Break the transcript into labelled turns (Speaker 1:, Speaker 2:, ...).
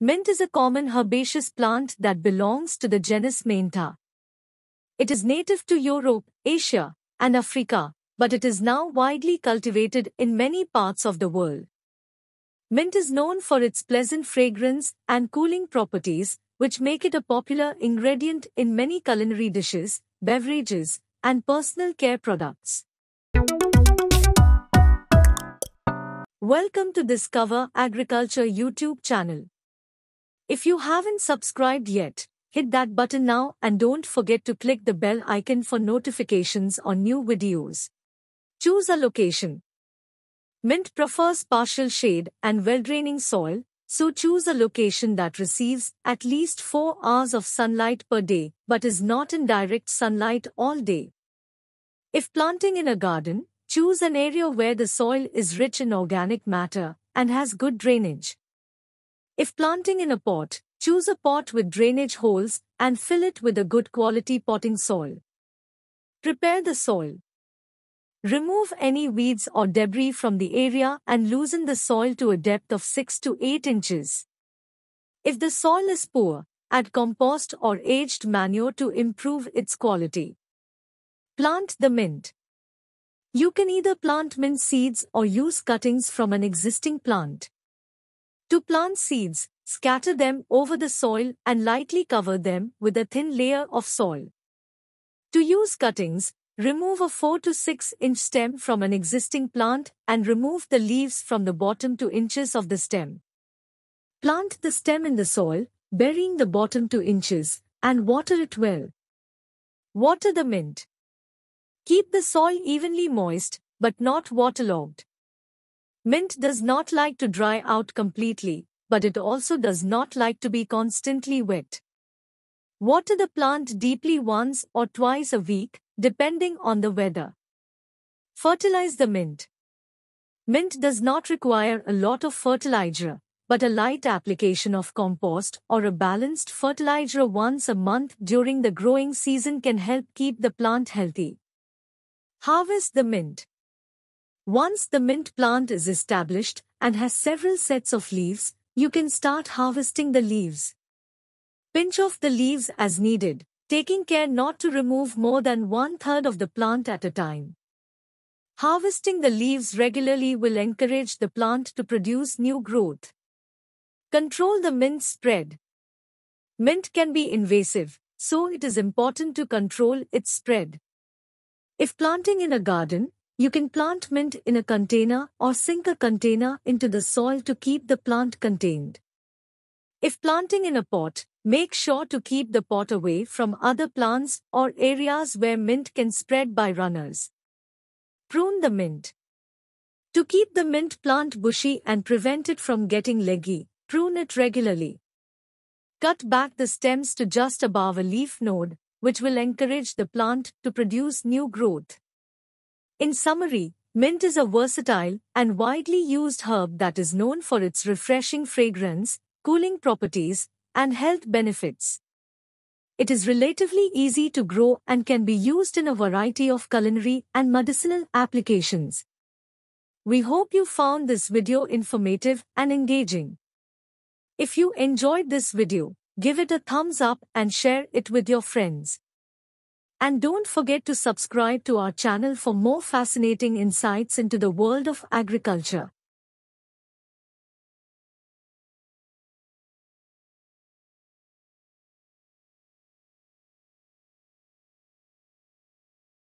Speaker 1: Mint is a common herbaceous plant that belongs to the genus Menta. It is native to Europe, Asia, and Africa, but it is now widely cultivated in many parts of the world. Mint is known for its pleasant fragrance and cooling properties, which make it a popular ingredient in many culinary dishes, beverages, and personal care products. Welcome to Discover Agriculture YouTube channel. If you haven't subscribed yet, hit that button now and don't forget to click the bell icon for notifications on new videos. Choose a location. Mint prefers partial shade and well-draining soil, so choose a location that receives at least 4 hours of sunlight per day but is not in direct sunlight all day. If planting in a garden, choose an area where the soil is rich in organic matter and has good drainage. If planting in a pot, choose a pot with drainage holes and fill it with a good quality potting soil. Prepare the soil. Remove any weeds or debris from the area and loosen the soil to a depth of 6 to 8 inches. If the soil is poor, add compost or aged manure to improve its quality. Plant the mint. You can either plant mint seeds or use cuttings from an existing plant. To plant seeds, scatter them over the soil and lightly cover them with a thin layer of soil. To use cuttings, remove a 4 to 6 inch stem from an existing plant and remove the leaves from the bottom 2 inches of the stem. Plant the stem in the soil, burying the bottom 2 inches, and water it well. Water the mint. Keep the soil evenly moist, but not waterlogged. Mint does not like to dry out completely, but it also does not like to be constantly wet. Water the plant deeply once or twice a week, depending on the weather. Fertilize the mint. Mint does not require a lot of fertilizer, but a light application of compost or a balanced fertilizer once a month during the growing season can help keep the plant healthy. Harvest the mint. Once the mint plant is established and has several sets of leaves, you can start harvesting the leaves. Pinch off the leaves as needed, taking care not to remove more than one-third of the plant at a time. Harvesting the leaves regularly will encourage the plant to produce new growth. Control the mint spread. Mint can be invasive, so it is important to control its spread. If planting in a garden, you can plant mint in a container or sink a container into the soil to keep the plant contained. If planting in a pot, make sure to keep the pot away from other plants or areas where mint can spread by runners. Prune the mint. To keep the mint plant bushy and prevent it from getting leggy, prune it regularly. Cut back the stems to just above a leaf node, which will encourage the plant to produce new growth. In summary, mint is a versatile and widely used herb that is known for its refreshing fragrance, cooling properties, and health benefits. It is relatively easy to grow and can be used in a variety of culinary and medicinal applications. We hope you found this video informative and engaging. If you enjoyed this video, give it a thumbs up and share it with your friends. And don't forget to subscribe to our channel for more fascinating insights into the world of agriculture.